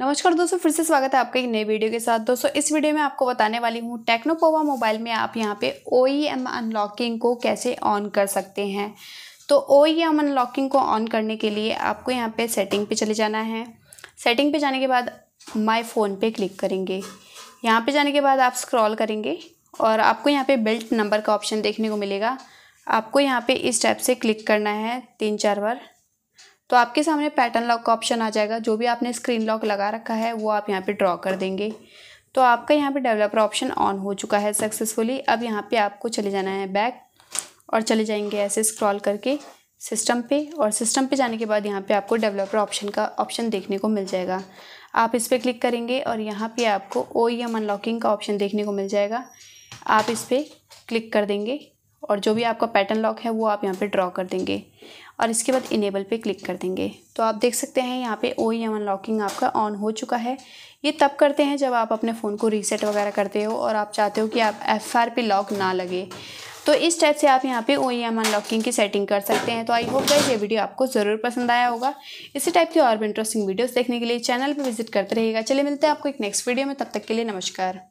नमस्कार दोस्तों फिर से स्वागत है आपका एक नई वीडियो के साथ दोस्तों इस वीडियो में आपको बताने वाली हूँ टेक्नोपोवा मोबाइल में आप यहाँ पे ओ अनलॉकिंग e को कैसे ऑन कर सकते हैं तो ओ अनलॉकिंग e को ऑन करने के लिए आपको यहाँ पे सेटिंग पे चले जाना है सेटिंग पे जाने के बाद माय फ़ोन पे क्लिक करेंगे यहाँ पर जाने के बाद आप स्क्रॉल करेंगे और आपको यहाँ पर बिल्ट नंबर का ऑप्शन देखने को मिलेगा आपको यहाँ पर इस टाइप से क्लिक करना है तीन चार बार तो आपके सामने पैटर्न लॉक का ऑप्शन आ जाएगा जो भी आपने स्क्रीन लॉक लगा रखा है वो आप यहाँ पे ड्रॉ कर देंगे तो आपका यहाँ पे डेवलपर ऑप्शन ऑन हो चुका है सक्सेसफुली अब यहाँ पे आपको चले जाना है बैक और चले जाएंगे ऐसे स्क्रॉल करके सिस्टम पे और सिस्टम पे जाने के बाद यहाँ पे आपको डेवलपर ऑप्शन का ऑप्शन देखने को मिल जाएगा आप इस पर क्लिक करेंगे और यहाँ पर आपको ओ अनलॉकिंग का ऑप्शन देखने को मिल जाएगा आप इस पर क्लिक कर देंगे और जो भी आपका पैटर्न लॉक है वो आप यहाँ पे ड्रॉ कर देंगे और इसके बाद इनेबल पे क्लिक कर देंगे तो आप देख सकते हैं यहाँ पे ओ एम अनलॉकिंग आपका ऑन हो चुका है ये तब करते हैं जब आप अपने फ़ोन को रीसेट वगैरह करते हो और आप चाहते हो कि आप एफ आर पे लॉक ना लगे तो इस टाइप से आप यहाँ पे ओ एम अनलॉकिंग की सेटिंग कर सकते हैं तो आई होप गाइस ये वीडियो आपको ज़रूर पसंद आया होगा इसी टाइप की और भी इंटरेस्टिंग वीडियोस देखने के लिए चैनल पर विजिट करते रहेगा चलिए मिलते हैं आपको एक नेक्स्ट वीडियो में तब तक के लिए नमस्कार